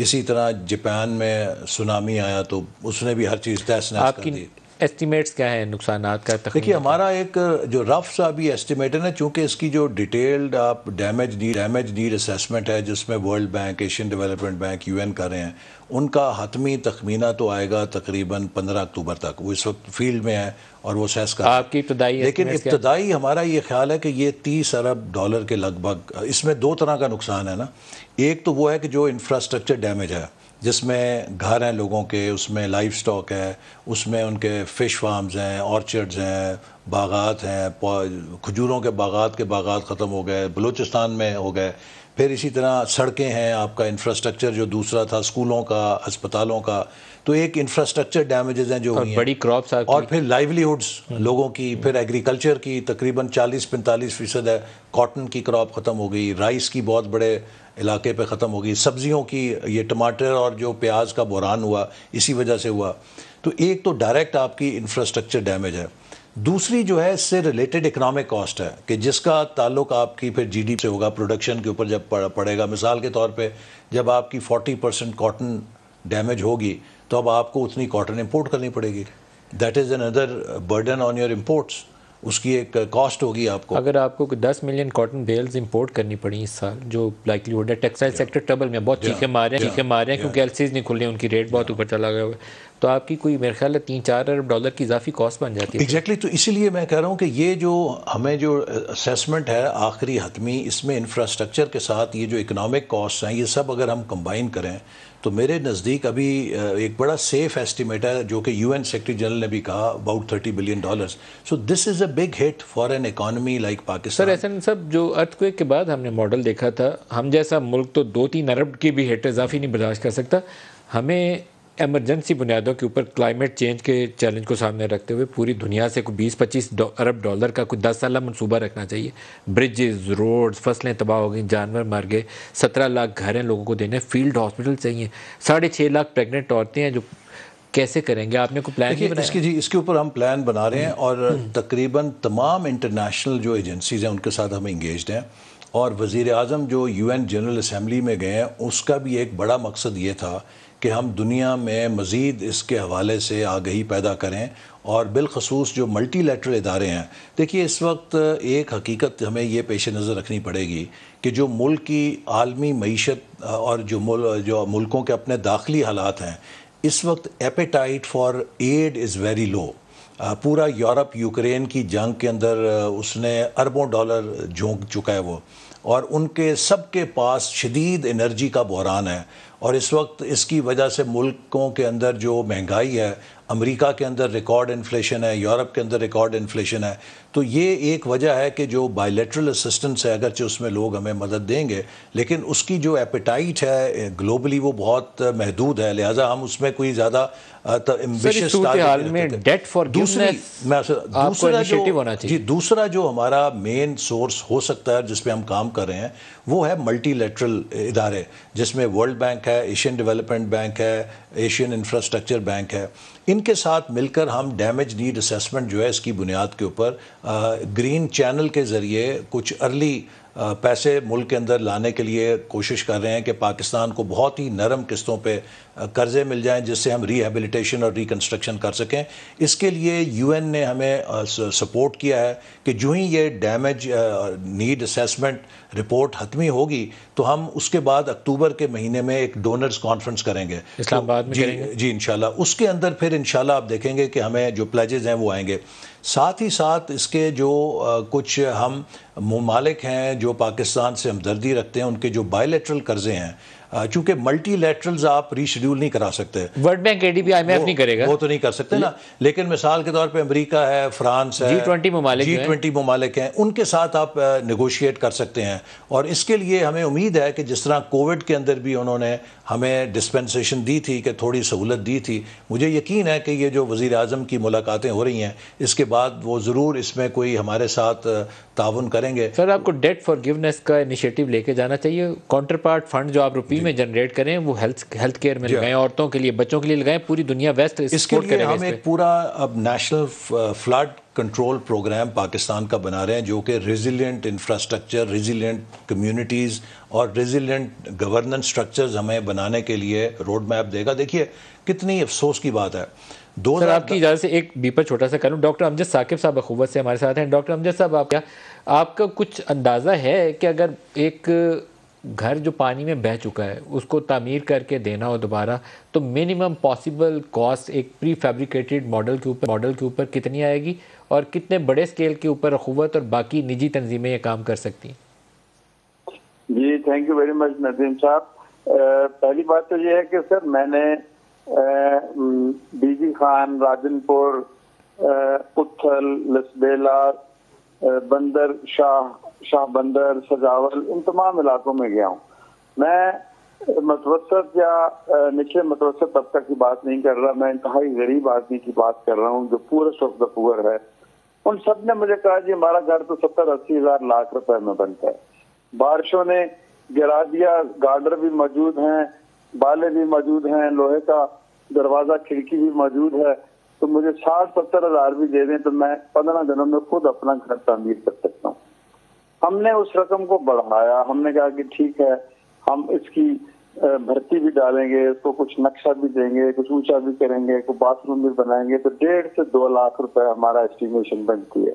इसी तरह जापान में सुनामी आया तो उसने भी हर चीज़ तहस नहस कर दी एस्टिमेट्स क्या है नुकसान का देखिए हमारा एक जो रफ सा भी एस्टिमेट है ना चूँकि इसकी जो डिटेल्ड आप damage D damage D assessment है जिसमें world bank Asian development bank UN कर रहे हैं उनका हतमी तखमीना तो आएगा तकरीबन पंद्रह अक्टूबर तक वो इस वक्त फील्ड में है और वो सेस का आपकी इब्तदाई लेकिन इब्तदाई हमारा ये ख्याल है कि ये तीस अरब डॉलर के लगभग इसमें दो तरह का नुकसान है ना एक तो वो है कि जो इंफ्रास्ट्रक्चर डैमेज है जिसमें घर हैं लोगों के उसमें लाइफ स्टॉक है उसमें उनके फ़िश फार्म्स हैं ऑर्चर्ड्स हैं बागात हैं खजूरों के बागात के बागात ख़त्म हो गए बलूचिस्तान में हो गए फिर इसी तरह सड़कें हैं आपका इंफ्रास्ट्रक्चर जो दूसरा था स्कूलों का अस्पतालों का तो एक इंफ्रास्ट्रक्चर डैमेजेस हैं जो और हुई बड़ी क्रॉप्स और फिर लाइवलीहुड्स लोगों की फिर एग्रीकल्चर की तकरीबन 40-45 फीसद है कॉटन की क्रॉप ख़त्म हो गई राइस की बहुत बड़े इलाके पे ख़त्म हो गई सब्जियों की ये टमाटर और जो प्याज का बुरान हुआ इसी वजह से हुआ तो एक तो डायरेक्ट आपकी इंफ्रास्ट्रक्चर डैमेज है दूसरी जो है इससे रिलेटेड इकोनॉमिक कॉस्ट है कि जिसका ताल्लुक आपकी फिर जी से होगा प्रोडक्शन के ऊपर जब पड़ेगा मिसाल के तौर पर जब आपकी फोर्टी परसेंट कॉटन डैमेज होगी तो अब आपको उतनी कॉटन इम्पोर्ट करनी पड़ेगी that is other burden on your imports उसकी एक कॉस्ट होगी आपको अगर आपको 10 मिलियन कॉटन बेल्स इंपोर्ट करनी पड़ी इस साल जो लाइकलीहुड है टेक्सटाइल सेक्टर ट्रबल में बहुत चीखे मारे हैं चीखे मारे हैं क्योंकि एलसीज नहीं खुल रही उनकी रेट बहुत ऊपर चला गया हुआ तो आपकी कोई मेरे ख्याल है तीन चार अरब डॉलर की इजाफी कॉस्ट बन जाती है एग्जैक्टली exactly, तो इसीलिए मैं कह रहा हूँ कि ये जो हमें जो असेसमेंट है आखिरी हतमी इसमें इंफ्रास्ट्रक्चर के साथ ये जो इकनॉमिक कॉस्ट हैं ये सब अगर हम कंबाइन करें तो मेरे नज़दीक अभी एक बड़ा सेफ एस्टिमेट है जो कि यूएन सेक्रेटरी जनरल ने भी कहा about thirty billion dollars so this is a big hit for an economy like Pakistan sir ऐसा सब जो अर्थक्वेक के बाद हमने मॉडल देखा था हम जैसा मुल्क तो दो तीन अरब की भी हिट इजाफी नहीं बर्दाश्त कर सकता हमें एमरजेंसी बुनियादों के ऊपर क्लाइमेट चेंज के चैलेंज को सामने रखते हुए पूरी दुनिया से कोई बीस पच्चीस अरब डॉलर का कोई दस साल मनसूबा रखना चाहिए ब्रिजेज़ रोड्स फसलें तबाह हो गई जानवर मर गए सत्रह लाख घर हैं लोगों को देने फील्ड हॉस्पिटल चाहिए साढ़े छः लाख प्रेगनेंट औरतें हैं जो कैसे करेंगे आपने कोई प्लान नहीं इसके जी इसके ऊपर हम प्लान बना रहे हैं हम्म। और हम्म। तकरीबन तमाम इंटरनेशनल जो एजेंसीज़ हैं उनके साथ हम इंगेज हैं और वज़ी अजम जो यू एन जनरल असम्बली में गए हैं उसका भी एक बड़ा मकसद ये था कि हम दुनिया में मज़ीद इसके हवाले से आगही पैदा करें और बिलखसूस जो मल्टी लेटरल इदारे हैं देखिए इस वक्त एक हकीकत हमें ये पेश नज़र रखनी पड़ेगी कि जो मुल्क की आलमी मीशत और जो मुल जो मुल्कों के अपने दाखिली हालात हैं इस वक्त appetite for aid is very low पूरा यूरोप यूक्रेन की जंग के अंदर उसने अरबों डॉलर झोंक चुका है वो और उनके सबके पास शदीद एनर्जी का बहरान है और इस वक्त इसकी वजह से मुल्कों के अंदर जो महंगाई है अमेरिका के अंदर रिकॉर्ड इन्फ्लेशन है यूरोप के अंदर रिकॉर्ड इन्फ्लेशन है तो ये एक वजह है कि जो बायलेटरल असिस्टेंस है अगरचे उसमें लोग हमें मदद देंगे लेकिन उसकी जो एपिटाइट है ग्लोबली वो बहुत महदूद है लिहाजा हम उसमें कोई ज़्यादा डेट फॉर जी दूसरा जो हमारा मेन सोर्स हो सकता है जिसपे हम काम कर रहे हैं वो है मल्टीलेटरल इदारे जिसमें वर्ल्ड बैंक है एशियन डेवलपमेंट बैंक है एशियन इंफ्रास्ट्रक्चर बैंक है इनके साथ मिलकर हम डैमेज नीड असेसमेंट जो है इसकी बुनियाद के ऊपर ग्रीन चैनल के ज़रिए कुछ अर्ली पैसे मुल्क के अंदर लाने के लिए कोशिश कर रहे हैं कि पाकिस्तान को बहुत ही नरम किस्तों पर कर्ज़े मिल जाएं जिससे हम रिहेबिलिटेशन और रिकन्स्ट्रक्शन कर सकें इसके लिए यूएन ने हमें सपोर्ट किया है कि जो ही ये डैमेज नीड असेसमेंट रिपोर्ट हतमी होगी तो हम उसके बाद अक्टूबर के महीने में एक डोनर्स कॉन्फ्रेंस करेंगे इस्लामाबाद तो, जी करेंगे? जी इन उसके अंदर फिर इन आप देखेंगे कि हमें जो प्लेजेज हैं वो आएंगे साथ ही साथ इसके जो कुछ हम ममालिक हैं जो पाकिस्तान से हमदर्दी रखते हैं उनके जो बायोलेट्रल कर्ज़े हैं चूंकि मल्टीलेटरल्स आप रीशेड्यूल नहीं करा सकते वर्ल्ड बैंक एडीपी आईएमएफ नहीं करेगा वो तो नहीं कर सकते ना लेकिन मिसाल के तौर पर अमरीका है फ्रांस है जी ट्वेंटी ममालिक जी ट्वेंटी ममालिक हैं उनके साथ आप नेगोशिएट कर सकते हैं और इसके लिए हमें उम्मीद है कि जिस तरह कोविड के अंदर भी उन्होंने हमें डिस्पेंसेशन दी थी कि थोड़ी सहूलत दी थी मुझे यकीन है कि ये जो वज़ी अजम की मुलाकातें हो रही हैं इसके बाद वो ज़रूर इसमें कोई हमारे साथ ताउन करेंगे सर आपको डेट फॉर गिवनेस का इनिशिएटिव लेके जाना चाहिए काउंटर पार्ट फंड जो आप रुपये में जनरेट करें वो हेल्थ हेल्थ केयर में लगाएं औरतों के लिए बच्चों के लिए लगाएं पूरी दुनिया वेस्ट इसके लिए हम एक पूरा अब national flood control programme Pakistan का बना रहे हैं जो कि रेजिलियंट इंफ्रास्ट्रक्चर रेजिलिएंट कम्युनिटीज़ और रेजिलियंट गवर्नेंस स्ट्रक्चर्स हमें बनाने के लिए रोड मैप देगा देखिए कितनी अफसोस की बात है दो सर आपकी इजाज़त से एक बीपर छोटा सा करूँ डॉक्टर अमजद साकिब साहब अखूबत से हमारे साथ हैं डॉक्टर अमजद साहब आप क्या आपका कुछ अंदाज़ा है कि अगर एक घर जो पानी में बह चुका है उसको तमीर करके देना हो दोबारा तो मिनिमम पॉसिबल कॉस्ट एक प्री फैब्रिकेटेड मॉडल के ऊपर मॉडल के ऊपर कितनी आएगी और कितने बड़े स्केल के ऊपर रखूबत और बाकी निजी तंजीमें ये काम कर सकती हैं जी thank you very much Nadeem साहब पहली बात तो ये है कि सर मैंने बीजी खान राजनपुर उत्थल लसबेला बंदर शाह शाह बंदर सजावल इन तमाम इलाकों में गया हूँ मैं मतवसत या निचले मतवसत तबका की बात नहीं कर रहा मैं इंतहाई गरीब आदमी की बात कर रहा हूँ जो पूरे ऑफ द पुअर है उन सब ने मुझे कहा जी हमारा घर तो सत्तर अस्सी हजार लाख रुपए में बनता है बारिशों ने गिरा दिया गार्डर भी मौजूद हैं बाले भी मौजूद हैं लोहे का दरवाजा खिड़की भी मौजूद है तो मुझे साठ सत्तर हजार भी दे दें तो मैं पंद्रह दिनों में खुद अपना घर तमीर कर सकता हूँ हमने उस रकम को बढ़ाया हमने कहा कि ठीक है हम इसकी भर्ती भी डालेंगे इसको कुछ नक्शा भी देंगे कुछ ऊंचा भी करेंगे कुछ बाथरूम भी बनाएंगे तो डेढ़ से दो लाख रुपए हमारा एस्टिमेशन बनती है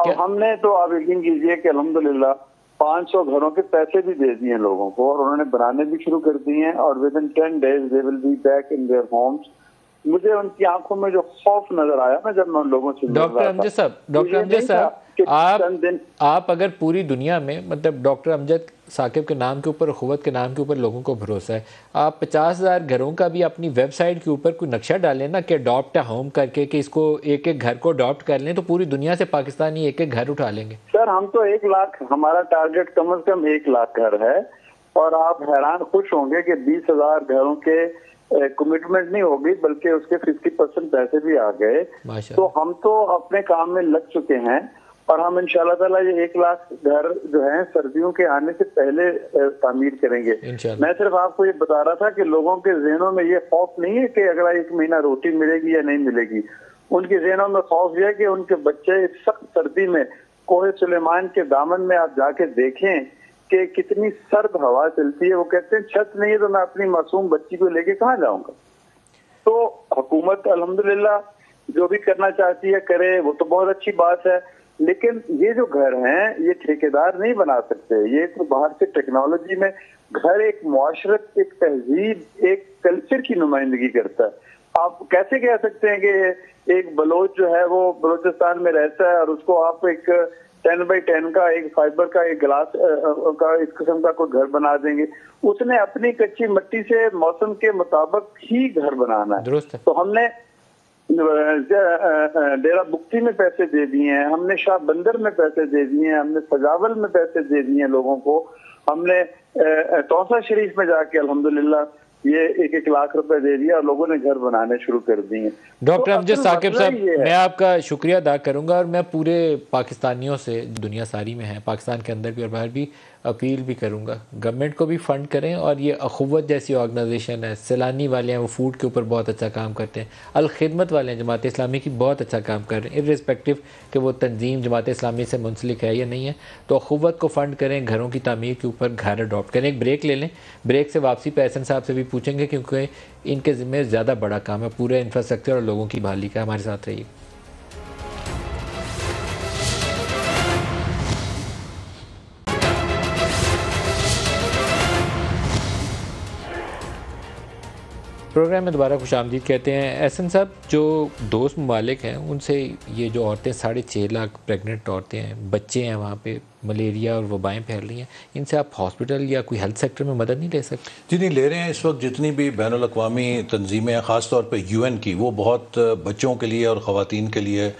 और हमने तो आप यकीन कीजिए कि अलहमदुल्ला 500 घरों के पैसे भी दे दिए लोगों को और उन्होंने बनाने भी शुरू कर दिए हैं और within ten days they will be back in their homes मुझे उनकी आंखों में जो खौफ नजर आया ना जब मैं उन लोगों से डॉक्टर अमजद साहब तो डॉक्टर अमजद साहब आप आप अगर पूरी दुनिया में मतलब डॉक्टर अमजद साकिब के नाम के ऊपर के नाम के ऊपर लोगों को भरोसा है आप पचास हज़ार घरों का भी अपनी वेबसाइट के ऊपर कोई नक्शा डालें ना कि अडॉप्ट होम करके कि इसको एक एक घर को अडॉप्ट कर लें तो पूरी दुनिया से पाकिस्तानी एक एक घर उठा लेंगे सर हम तो एक लाख हमारा टारगेट कम अज कम एक लाख घर है और आप हैरान खुश होंगे कि बीस हजार घरों के कमिटमेंट नहीं होगी बल्कि उसके 50 परसेंट पैसे भी आ गए तो हम तो अपने काम में लग चुके हैं और हम इन ताला ये एक लाख घर जो है सर्दियों के आने से पहले तामीर करेंगे मैं सिर्फ आपको ये बता रहा था कि लोगों के जहनों में ये खौफ नहीं है कि अगला एक महीना रोटी मिलेगी या नहीं मिलेगी उनके जहनों में खौफ यह है कि उनके बच्चे इस सख्त सर्दी में कोहे सुलेमान के दामन में आप जाके देखें कि कितनी सर्द हवा चलती है वो कहते हैं छत नहीं है तो मैं अपनी मासूम बच्ची को लेके कहाँ जाऊंगा तो हुकूमत अलहमदुल्ला जो भी करना चाहती है करे वो तो बहुत अच्छी बात है लेकिन ये जो घर हैं ये ठेकेदार नहीं बना सकते ये तो बाहर से टेक्नोलॉजी में घर एक माशरत एक तहजीब एक कल्चर की नुमाइंदगी करता है आप कैसे कह सकते हैं कि एक बलोच जो है वो बलोचिस्तान में रहता है और उसको आप एक टेन बाई टेन का एक फाइबर का एक ग्लास का इस किस्म का कोई घर बना देंगे उसने अपनी कच्ची मिट्टी से मौसम के मुताबिक ही घर बनाना है तो हमने डेरा बुक्ती में पैसे दे दिए हैं हमने शाह बंदर में पैसे दे दिए हैं हमने सजावल में पैसे दे दिए हैं लोगों को हमने तोसा शरीफ में जाके अलहमदुल्ला ये एक एक लाख रुपए दे दिया और लोगों ने घर बनाने शुरू कर दिए डॉक्टर तो अमजद साकिब साहब मैं आपका शुक्रिया अदा करूंगा और मैं पूरे पाकिस्तानियों से दुनिया सारी में है पाकिस्तान के अंदर भी और बाहर भी अपील भी करूँगा गवर्नमेंट को भी फ़ंड करें और ये अखवत जैसी ऑर्गनाइजेशन है सैलानी वाले हैं वो फूड के ऊपर बहुत अच्छा काम करते हैं अलखदमत वाले हैं जमात इस्लामी की बहुत अच्छा काम कर रहे हैं इरिस्पेक्टिव कि वो तंजीम जमात इस्लामी से मुंसलिक है या नहीं है तो अखवत को फ़ंड करें घरों की तमीर के ऊपर घर अडोप्ट करें एक ब्रेक ले लें ब्रेक से वापसी पर एहसन साहब से भी पूछेंगे क्योंकि इनके ज़िम्मे ज़्यादा बड़ा काम है पूरे इंफ्रास्ट्रक्चर और लोगों की बहाली का हमारे साथ रहिए प्रोग्राम में दोबारा खुश आमदीद कहते हैं एहसन साहब जो दोस्त ममालिक हैं उनसे ये जो औरतें साढ़े छः लाख प्रेगनेंट औरतें हैं बच्चे हैं वहाँ पे मलेरिया और वबाएँ फैल रही हैं इनसे आप हॉस्पिटल या कोई हेल्थ सेक्टर में मदद नहीं ले सकते जी नहीं ले रहे हैं इस वक्त जितनी भी बैन अवी तनजीमें हैं ख़ासतौर पर यू एन की वो बहुत बच्चों के लिए और ख़वान के लिए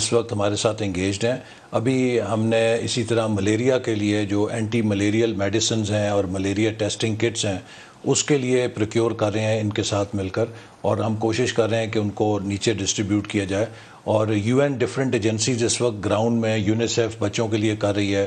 इस वक्त हमारे साथ इंगेज हैं अभी हमने इसी तरह मलेरिया के लिए जो एंटी मलेरियल मेडिसन हैं और मलेरिया टेस्टिंग किट्स हैं उसके लिए प्रोक्योर कर रहे हैं इनके साथ मिलकर और हम कोशिश कर रहे हैं कि उनको नीचे डिस्ट्रीब्यूट किया जाए और यूएन डिफरेंट एजेंसीज इस वक्त ग्राउंड में यूनिसेफ बच्चों के लिए कर रही है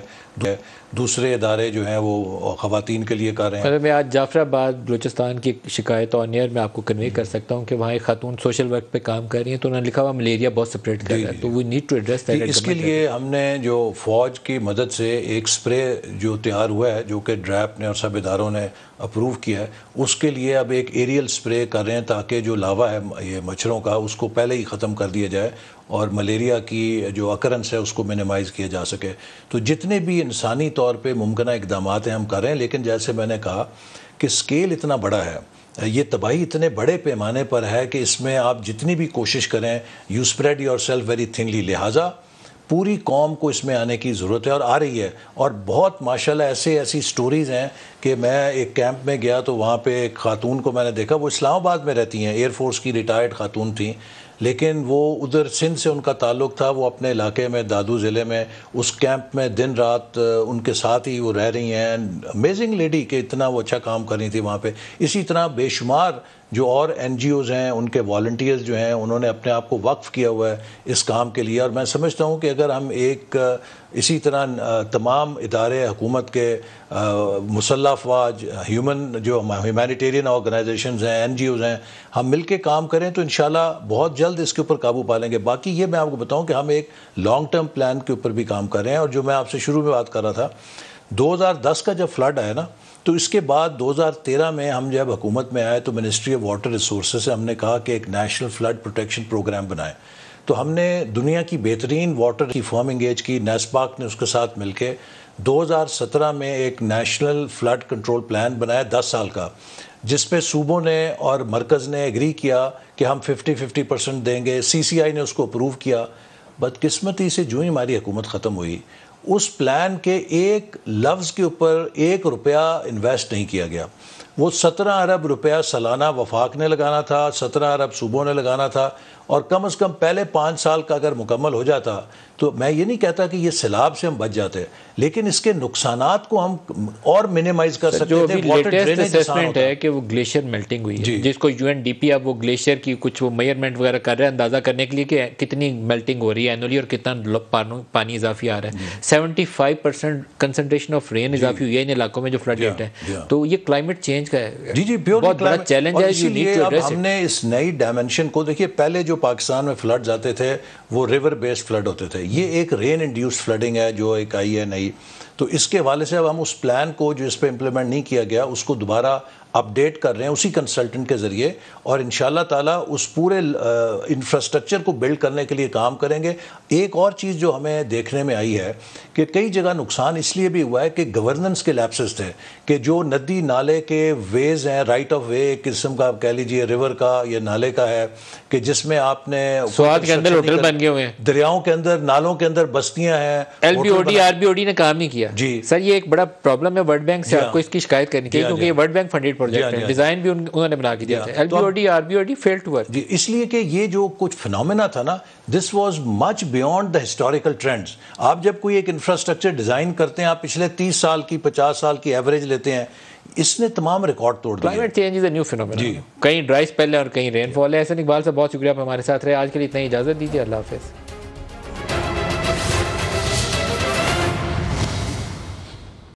दूसरे इदारे जो हैं वो ख़वान के लिए कर रहे हैं मैं आज जाफराबाद बलोचिस्तान की शिकायत और नियर में आपको कन्वे कर सकता हूँ कि वहाँ एक खातून सोशल वर्क पे काम कर रही हैं तो उन्होंने लिखा हुआ मलेरिया बहुत स्प्रेड कर रहा है तो वी नीड टू एड्रेस इसके लिए हमने जो फ़ौज की मदद से एक स्प्रे जो तैयार हुआ है जो कि ड्रैप ने और सब इदारों ने अप्रूव किया है उसके लिए अब एक एरियल स्प्रे कर रहे हैं ताकि जो लावा है ये मच्छरों का उसको पहले ही ख़त्म कर दिया जाए और मलेरिया की जो अकरंस है उसको मिनिमाइज़ किया जा सके तो जितने भी इंसानी तौर पे मुमकिन इकदाम हैं हम कर रहे हैं लेकिन जैसे मैंने कहा कि स्केल इतना बड़ा है ये तबाही इतने बड़े पैमाने पर है कि इसमें आप जितनी भी कोशिश करें you spread yourself very thinly लिहाजा पूरी कौम को इसमें आने की ज़रूरत है और आ रही है और बहुत माशाल्लाह ऐसे ऐसी स्टोरीज़ हैं कि मैं एक कैंप में गया तो वहाँ पे एक खातून को मैंने देखा वो इस्लामाबाद में रहती हैं एयरफोर्स की रिटायर्ड खातून थी लेकिन वो उधर सिंध से उनका ताल्लुक था वो अपने इलाके में दादू ज़िले में उस कैंप में दिन रात उनके साथ ही वो रह रही हैं अमेजिंग लेडी कि इतना वो अच्छा काम कर रही थी वहाँ पे इसी तरह बेशुमार जो और एन हैं उनके वॉल्टियर्स जो हैं उन्होंने अपने आप को वक्फ किया हुआ है इस काम के लिए और मैं समझता हूँ कि अगर हम एक इसी तरह तमाम इदारे हुकूमत के मुसल्ह अफवाज ह्यूमन जो ह्यूमानिटेरियन ऑर्गेनाइजेशन हैं एन जी ओज़ हैं हम मिल के काम करें तो इन बहुत जल्द इसके ऊपर काबू पा लेंगे बाकी ये मैं आपको बताऊँ कि हम एक लॉन्ग टर्म प्लान के ऊपर भी काम कर रहे हैं और जो मैं आपसे शुरू में बात कर रहा था 2010 का जब फ्लड आया ना तो इसके बाद 2013 में हम जब हुकूमत में आए तो मिनिस्ट्री ऑफ वाटर रिसोर्स से हमने कहा कि एक नेशनल फ्लड प्रोटेक्शन प्रोग्राम बनाए तो हमने दुनिया की बेहतरीन वाटर की फॉर्म इंगेज की नेस्पाक ने उसके साथ मिलकर 2017 में एक नेशनल फ्लड कंट्रोल प्लान बनाया दस साल का जिस पे सूबों ने और मरकज़ ने एग्री किया कि हम 50-50 परसेंट देंगे सीसीआई ने उसको अप्रूव किया बदकिस्मती से जो ही हमारी हुकूमत ख़त्म हुई उस प्लान के एक लफ्ज़ के ऊपर एक रुपया इन्वेस्ट नहीं किया गया वो सत्रह अरब रुपया सालाना वफाक ने लगाना था सत्रह अरब सूबों ने लगाना था और कम अज़ कम पहले पाँच साल का अगर मुकम्मल हो जाता तो मैं ये नहीं कहता कि ये सैलाब से हम बच जाते हैं लेकिन इसके नुकसान को हम और मिनिमाइज कर सकते जो असेसमेंट है कि वो ग्लेशियर मेल्टिंग हुई है जिसको यूएनडीपी अब वो ग्लेशियर की कुछ वो मेयरमेंट वगैरह कर रहे हैं अंदाजा करने के लिए कि कितनी मेल्टिंग हो रही है एनुअली और कितना पानी इजाफी आ रहा है seventy five percent concentration of rain इजाफी हुई है इन इलाकों में जो रेट है तो ये क्लाइमेट चेंज का है जी जी बहुत बड़ा चैलेंज है हमने इस नई डायमेंशन को देखिए पहले जो पाकिस्तान में फ्लड आते थे वो रिवर बेस्ड फ्लड होते थे ये एक रेन इंड्यूस फ्लडिंग है जो एक आई है नई तो इसके हवाले से अब हम उस प्लान को जो इस पर इम्प्लीमेंट नहीं किया गया उसको दोबारा अपडेट कर रहे हैं उसी कंसल्टेंट के ज़रिए और इन ताला उस पूरे इंफ्रास्ट्रक्चर को बिल्ड करने के लिए काम करेंगे एक और चीज़ जो हमें देखने में आई है कि कई जगह नुकसान इसलिए भी हुआ है कि गवर्नेंस के लैपसेस थे कि जो नदी नाले के वेज हैं राइट ऑफ वे एक किस्म का आप कह लीजिए रिवर का या नाले का है कि जिसमें आपने दरियाओं के अंदर नालों के अंदर बस्तियां हैं काम नहीं किया किया जी सर ये एक बड़ा प्रॉब्लम है वर्ल्ड बैंक से आपको हाँ। इसकी शिकायत करनी चाहिए हाँ, क्योंकि ये वर्ल्ड बैंक फंडेड प्रोजेक्ट है डिजाइन हाँ, भी उन्होंने बना के दिया था LBOD RBOD fail to work इसलिए कि ये जो कुछ फिनोमेना था ना this was much beyond the historical trends आप जब कोई एक इंफ्रास्ट्रक्चर डिजाइन करते हैं आप पिछले तीस साल की पचास साल की एवरेज लेते हैं इसने तमाम रिकॉर्ड तोड़ दिया climate change is new phenomena कहीं ड्राइस पहले और कहीं रेनफॉल है ऐसे इकबाल साहब बहुत शुक्रिया आप हमारे साथ रहे आज के लिए इतना ही इजाजत दीजिए अल्लाह हाफिज़